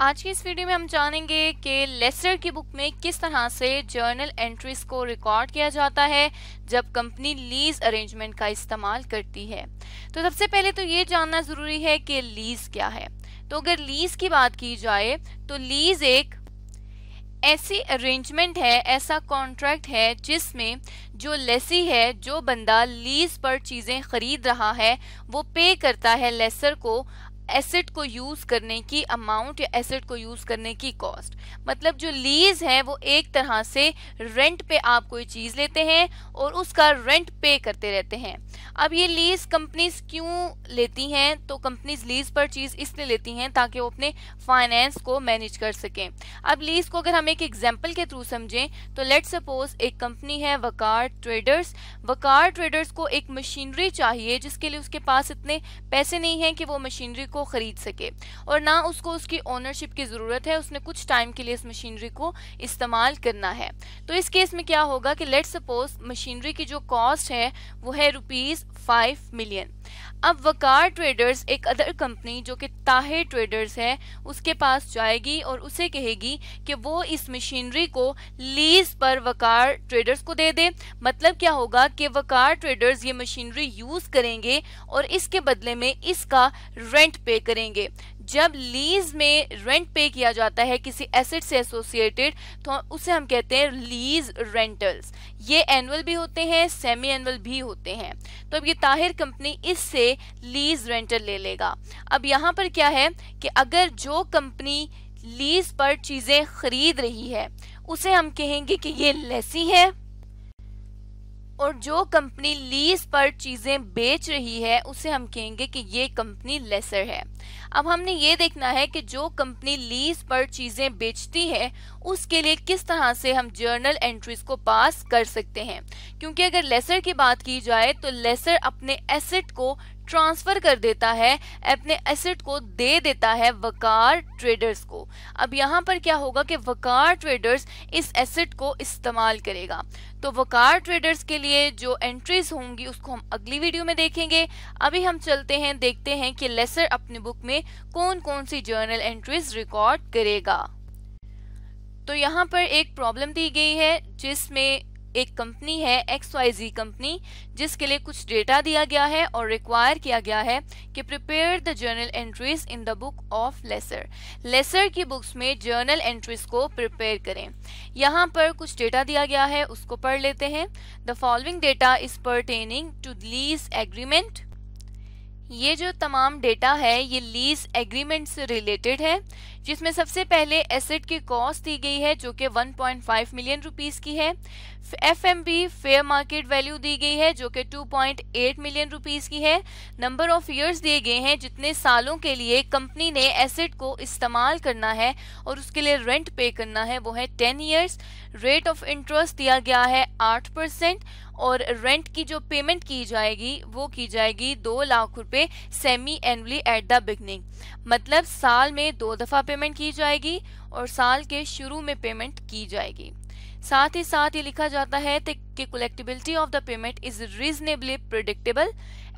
आज की इस वीडियो में हम जानेंगे कि लेसर की बुक में किस तरह से जर्नल एंट्रीज को रिकॉर्ड किया जाता है जब कंपनी लीज अरेंजमेंट का इस्तेमाल करती है तो सबसे पहले तो ये जानना ज़रूरी है कि लीज क्या है तो अगर लीज की बात की जाए तो लीज एक ऐसी अरेंजमेंट है ऐसा कॉन्ट्रैक्ट है जिसमें जो लेसी है जो बंदा लीज पर चीज़ें खरीद रहा है वो पे करता है लेसर को एसेट को यूज़ करने की अमाउंट या एसेट को यूज़ करने की कॉस्ट मतलब जो लीज है वो एक तरह से रेंट पे आप कोई चीज़ लेते हैं और उसका रेंट पे करते रहते हैं अब ये लीज कंपनीज क्यों लेती हैं तो कंपनीज लीज पर चीज़ इसलिए लेती हैं ताकि वो अपने फाइनेंस को मैनेज कर सकें अब लीज को अगर हम एक एग्जाम्पल के थ्रू समझें तो लेट सपोज एक कंपनी है वकार ट्रेडर्स वकार ट्रेडर्स को एक मशीनरी चाहिए जिसके लिए उसके पास इतने पैसे नहीं है कि वो मशीनरी को को ख़रीद सके और ना उसको उसकी ओनरशिप की ज़रूरत है उसने कुछ टाइम के लिए इस मशीनरी को इस्तेमाल करना है तो इस केस में क्या होगा कि लेट सपोज मशीनरी की जो कॉस्ट है वो है रुपीज़ फाइव मिलियन अब वकार ट्रेडर्स एक अदर कंपनी जो कि ताहिर ट्रेडर्स है उसके पास जाएगी और उसे कहेगी कि वो इस मशीनरी को लीज पर वकार ट्रेडर्स को दे दे मतलब क्या होगा कि वकार ट्रेडर्स ये मशीनरी यूज करेंगे और इसके बदले में इसका रेंट पे करेंगे जब लीज में रेंट पे किया जाता है किसी एसेट से एसोसिएटेड तो उसे हम कहते हैं लीज रेंटल्स ये एनुअल भी होते हैं सेमी एनुअल भी होते हैं तो अब ये ताहिर कंपनी इससे लीज रेंटल ले लेगा अब यहाँ पर क्या है कि अगर जो कंपनी लीज पर चीज़ें खरीद रही है उसे हम कहेंगे कि ये लेसी है और जो कंपनी लीज पर चीज़ें बेच रही है उसे हम कहेंगे कि ये कंपनी लेसर है अब हमने ये देखना है कि जो कंपनी लीज पर चीज़ें बेचती है उसके लिए किस तरह से हम जर्नल एंट्रीज को पास कर सकते हैं क्योंकि अगर लेसर की बात की जाए तो लेसर अपने एसेट को ट्रांसफर कर देता है अपने एसेट को दे देता है वकार ट्रेडर्स को अब यहाँ पर क्या होगा कि वकार ट्रेडर्स इस एसेट को इस्तेमाल करेगा तो वकार ट्रेडर्स के लिए जो एंट्रीज होंगी उसको हम अगली वीडियो में देखेंगे अभी हम चलते हैं देखते हैं कि लेसर अपने बुक में कौन कौन सी जर्नल एंट्रीज रिकॉर्ड करेगा तो यहाँ पर एक प्रॉब्लम दी गई है जिसमें एक कंपनी है एक्स वाई जी कंपनी जिसके लिए कुछ डेटा दिया गया है और रिक्वायर किया गया है कि prepare the journal entries in the book of lessor lessor की बुक्स में जर्नल एंट्रीज को प्रिपेयर करें यहाँ पर कुछ डेटा दिया गया है उसको पढ़ लेते हैं the following data is pertaining to lease agreement ये जो तमाम डेटा है ये लीज एग्रीमेंट से रिलेटेड है जिसमें सबसे पहले एसेट की कॉस्ट दी गई है जो कि 1.5 मिलियन रुपीस की है F M V fair market value दी गई है जो कि 2.8 मिलियन रुपीस की है नंबर ऑफ इयर्स दिए गए हैं जितने सालों के लिए कंपनी ने एसेट को इस्तेमाल करना है और उसके लिए रेंट पे करना है वो है ten years rate of interest दिया गया है आठ परसेंट और रेंट की जो पेमेंट की जाएगी वो की जाएगी दो लाख रुपए semi annually at the beginning मतलब साल में दो दफ़ा पेमेंट की जाएगी और साल के शुरू में पेमेंट की जाएगी साथ ही साथ ये लिखा जाता है कि collectibility of the payment is reasonably predictable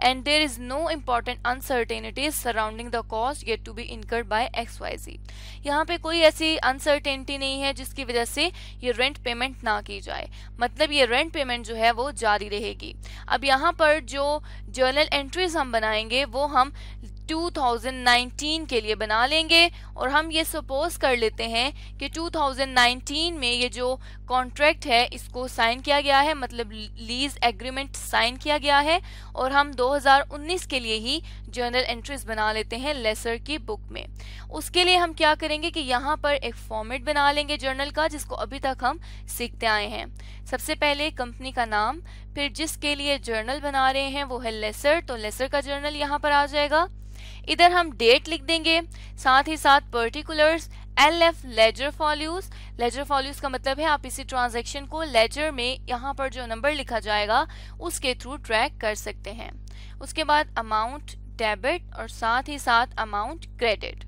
and there is no important uncertainties surrounding the cost yet to be incurred by X Y Z यहाँ पे कोई ऐसी अनसर्टेनिटी नहीं है जिसकी वजह से ये रेंट पेमेंट ना की जाए मतलब ये रेंट पेमेंट जो है वो जारी रहेगी अब यहाँ पर जो जर्नल एंट्रीज हम बनाएंगे वो हम 2019 के लिए बना लेंगे और हम ये सपोज कर लेते हैं कि 2019 में ये जो कॉन्ट्रैक्ट है इसको साइन किया गया है मतलब लीज एग्रीमेंट साइन किया गया है और हम 2019 के लिए ही जर्नल एंट्रीज बना लेते हैं लेसर की बुक में उसके लिए हम क्या करेंगे कि यहाँ पर एक फॉर्मेट बना लेंगे जर्नल का जिसको अभी तक हम सीखते आए हैं सबसे पहले कंपनी का नाम फिर जिसके लिए जर्नल बना रहे हैं वो है लेसर तो लेसर का जर्नल यहाँ पर आ जाएगा इधर हम डेट लिख देंगे साथ ही साथ particulars L F ledger folios ledger folios का मतलब है आप इसी ट्रांजेक्शन को लेजर में यहाँ पर जो नंबर लिखा जाएगा उसके थ्रू ट्रैक कर सकते हैं उसके बाद अमाउंट डेबिट और साथ ही साथ अमाउंट क्रेडिट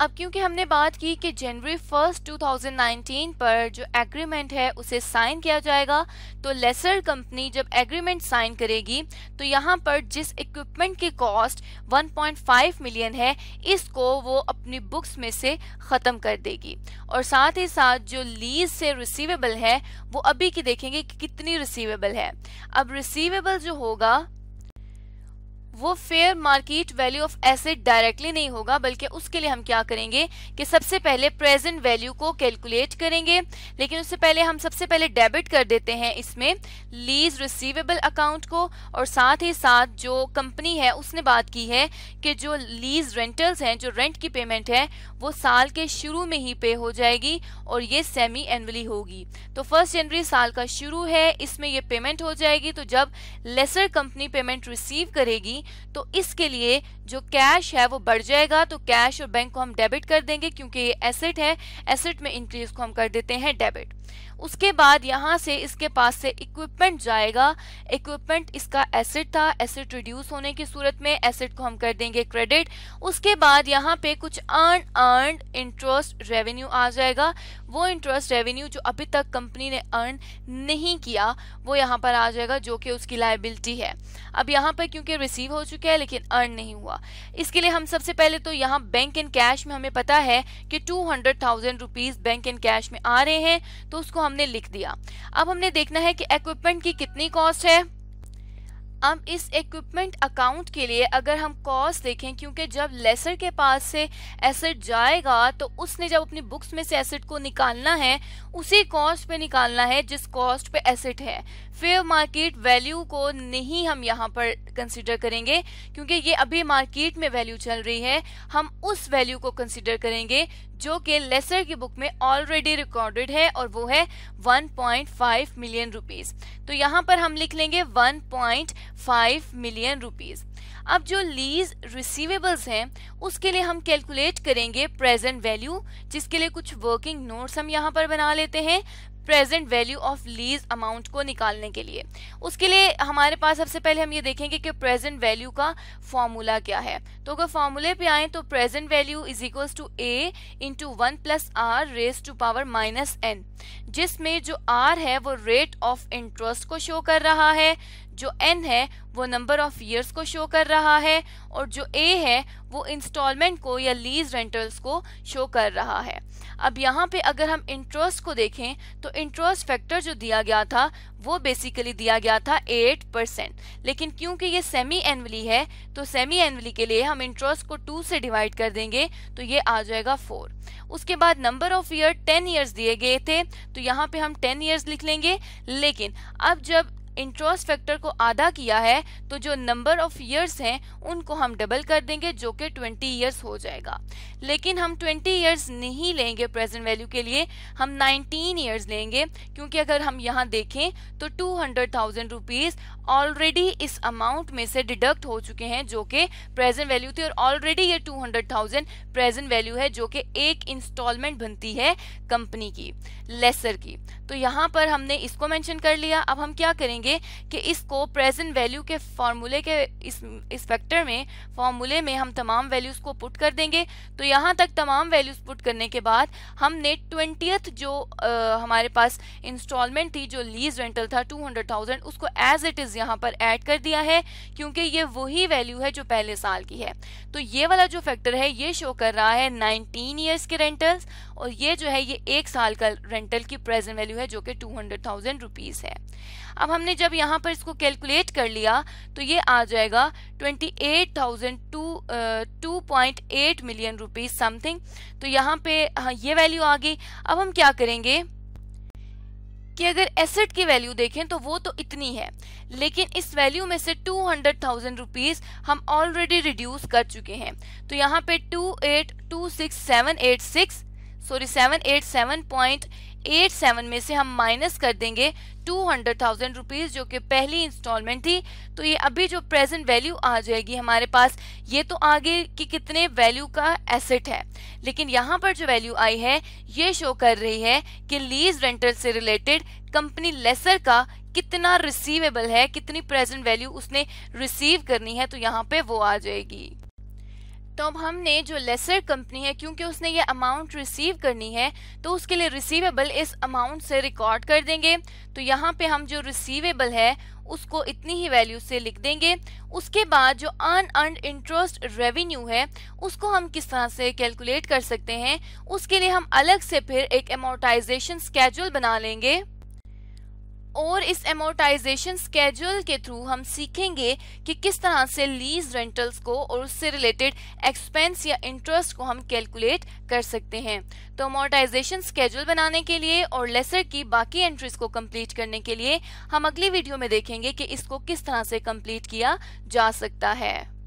अब क्योंकि हमने बात की कि जनवरी फर्स्ट 2019 पर जो एग्रीमेंट है उसे साइन किया जाएगा तो लेसर कंपनी जब एग्रीमेंट साइन करेगी तो यहाँ पर जिस इक्विपमेंट की कॉस्ट 1.5 मिलियन है इसको वो अपनी बुक्स में से ख़त्म कर देगी और साथ ही साथ जो लीज से रिसीवेबल है वो अभी की देखेंगे कि कितनी रिसीवेबल है अब रिसीवेबल जो होगा वो fair market value of asset directly नहीं होगा बल्कि उसके लिए हम क्या करेंगे कि सबसे पहले प्रेजेंट वैल्यू को कैलकुलेट करेंगे लेकिन उससे पहले हम सबसे पहले डेबिट कर देते हैं इसमें लीज रिसीवेबल अकाउंट को और साथ ही साथ जो कंपनी है उसने बात की है कि जो लीज रेंटल्स हैं जो रेंट की पेमेंट है वो साल के शुरू में ही पे हो जाएगी और ये सेमी एनअली होगी तो फर्स्ट जनवरी साल का शुरू है इसमें ये पेमेंट हो जाएगी तो जब लेसर कंपनी पेमेंट रिसीव करेगी तो इसके लिए जो कैश है वो बढ़ जाएगा तो कैश और बैंक को हम डेबिट कर देंगे क्योंकि ये एसेट है एसेट में इंक्रीज को हम कर देते हैं डेबिट उसके बाद यहाँ से इसके पास से इक्विपमेंट जाएगा इक्विपमेंट इसका एसेट था एसेट रिड्यूस होने की सूरत में एसेट को हम कर देंगे क्रेडिट उसके बाद यहाँ पे कुछ अर्न अर्न इंटरेस्ट रेवेन्यू आ जाएगा वो इंटरेस्ट रेवेन्यू जो अभी तक कंपनी ने अर्न नहीं किया वो यहाँ पर आ जाएगा जो कि उसकी लाइबिलिटी है अब यहाँ पर क्योंकि रिसीव हो चुका है लेकिन अर्न नहीं हुआ होगा इसके लिए हम सबसे पहले तो यहाँ बैंक एंड कैश में हमें पता है कि two hundred thousand rupees bank and cash में आ रहे हैं तो उसको हमने लिख दिया अब हमने देखना है कि इक्विपमेंट की कितनी कॉस्ट है अब इस इक्विपमेंट अकाउंट के लिए अगर हम कॉस्ट देखें क्योंकि जब लेसर के पास से एसेट जाएगा तो उसने जब अपनी बुक्स में से एसेट को निकालना है उसी कॉस्ट पे निकालना है जिस कॉस्ट पे एसेट है फेयर मार्केट वैल्यू को नहीं हम यहाँ पर कंसिडर करेंगे क्योंकि ये अभी मार्केट में वैल्यू चल रही है हम उस वैल्यू को कंसिडर करेंगे जो कि लेसर की बुक में ऑलरेडी रिकॉर्डेड है और वो है 1.5 मिलियन रुपीस तो यहाँ पर हम लिख लेंगे 1.5 मिलियन रुपीस अब जो लीज रिसीवेबल्स हैं उसके लिए हम कैलकुलेट करेंगे प्रेजेंट वैल्यू जिसके लिए कुछ वर्किंग नोट्स हम यहाँ पर बना लेते हैं present value of lease amount को निकालने के लिए उसके लिए हमारे पास सबसे पहले हम ये देखेंगे कि प्रेजेंट वैल्यू का फॉर्मूला क्या है तो अगर फॉर्मूले पे आए तो present value is equals to a into one plus r raise to power minus n जिसमें जो आर है वो रेट ऑफ इंटरेस्ट को शो कर रहा है जो एन है वो नंबर ऑफ ईयर्स को शो कर रहा है और जो ए है वो इंस्टॉलमेंट को या लीज रेंटल्स को शो कर रहा है अब यहाँ पे अगर हम इंटरेस्ट को देखें तो इंटरेस्ट फैक्टर जो दिया गया था वो बेसिकली दिया गया था एट परसेंट लेकिन क्योंकि ये सेमी एनवली है तो सेमी एनवली के लिए हम इंटरेस्ट को टू से डिवाइड कर देंगे तो ये आ जाएगा फोर उसके बाद number of year ten years दिए गए थे तो यहाँ पे हम टेन ईयर्स लिख लेंगे लेकिन अब जब इंटरेस्ट फैक्टर को आधा किया है तो जो नंबर ऑफ ईयर्स हैं उनको हम डबल कर देंगे जो कि 20 ईयर्स हो जाएगा लेकिन हम 20 ईयर्स नहीं लेंगे प्रेजेंट वैल्यू के लिए हम 19 ईयर्स लेंगे क्योंकि अगर हम यहाँ देखें तो two hundred thousand rupees already इस अमाउंट में से डिडक्ट हो चुके हैं जो कि प्रेजेंट वैल्यू थी और ऑलरेडी ये two hundred thousand present value है जो कि एक इंस्टॉलमेंट बनती है कंपनी की लेसर की तो यहाँ पर हमने इसको मैंशन कर लिया अब हम क्या करेंगे देखेंगे कि इसको प्रेजेंट वैल्यू के फॉर्मूले के इस इस फैक्टर में फॉर्मूले में हम तमाम वैल्यूज को पुट कर देंगे तो यहाँ तक तमाम वैल्यूज पुट करने के बाद हमने ट्वेंटियथ जो आ, हमारे पास इंस्टॉलमेंट थी जो लीज रेंटल था टू उसको एज इट इज यहाँ पर एड कर दिया है क्योंकि ये वही वैल्यू है जो पहले साल की है तो ये वाला जो फैक्टर है ये शो कर रहा है नाइनटीन ईयर्स के रेंटल्स और ये जो है ये एक साल का रेंटल की प्रेजेंट वैल्यू है जो कि टू हंड्रेड थाउजेंड रुपीज़ है अब हमने जब यहाँ पर इसको कैलकुलेट कर लिया तो ये आ जाएगा twenty eight thousand two two point eight million rupees something तो यहाँ पे हाँ ये वैल्यू आ गई अब हम क्या करेंगे कि अगर एसेट की वैल्यू देखें तो वो तो इतनी है लेकिन इस वैल्यू में से टू हंड्रेड थाउजेंड रुपीज़ हम ऑलरेडी रिड्यूस कर चुके हैं तो यहाँ पे two eight two six seven eight six sorry seven eight seven point eight seven में से हम माइनस कर देंगे टू हंड्रेड थाउजेंड रुपीज़ जो कि पहली इंस्टॉलमेंट थी तो ये अभी जो प्रेजेंट वैल्यू आ जाएगी हमारे पास ये तो आगे कि कितने वैल्यू का एसेट है लेकिन यहाँ पर जो वैल्यू आई है ये शो कर रही है कि लीज रेंटल से रिलेटेड कंपनी लेसर का कितना रिसीवेबल है कितनी प्रेजेंट वैल्यू उसने रिसीव करनी है तो यहाँ पे वो आ जाएगी तो अब हमने जो लेसर कंपनी है क्योंकि उसने ये अमाउंट रिसीव करनी है तो उसके लिए रिसीवेबल इस अमाउंट से रिकॉर्ड कर देंगे तो यहाँ पे हम जो रिसीवेबल है उसको इतनी ही वैल्यू से लिख देंगे उसके बाद जो अन अर्न इंटरेस्ट रेवेन्यू है उसको हम किस तरह से कैलकुलेट कर सकते हैं उसके लिए हम अलग से फिर एक एमोटाइजेशन स्केड्यूल बना लेंगे और इस एमोटाइजेशन स्केड्यूल के थ्रू हम सीखेंगे कि किस तरह से लीज रेंटल्स को और उससे रिलेटेड एक्सपेंस या इंटरेस्ट को हम कैलकुलेट कर सकते हैं तो अमोटाइजेशन स्केड्यूल बनाने के लिए और लेसर की बाकी एंट्रीज को कंप्लीट करने के लिए हम अगली वीडियो में देखेंगे कि इसको किस तरह से कंप्लीट किया जा सकता है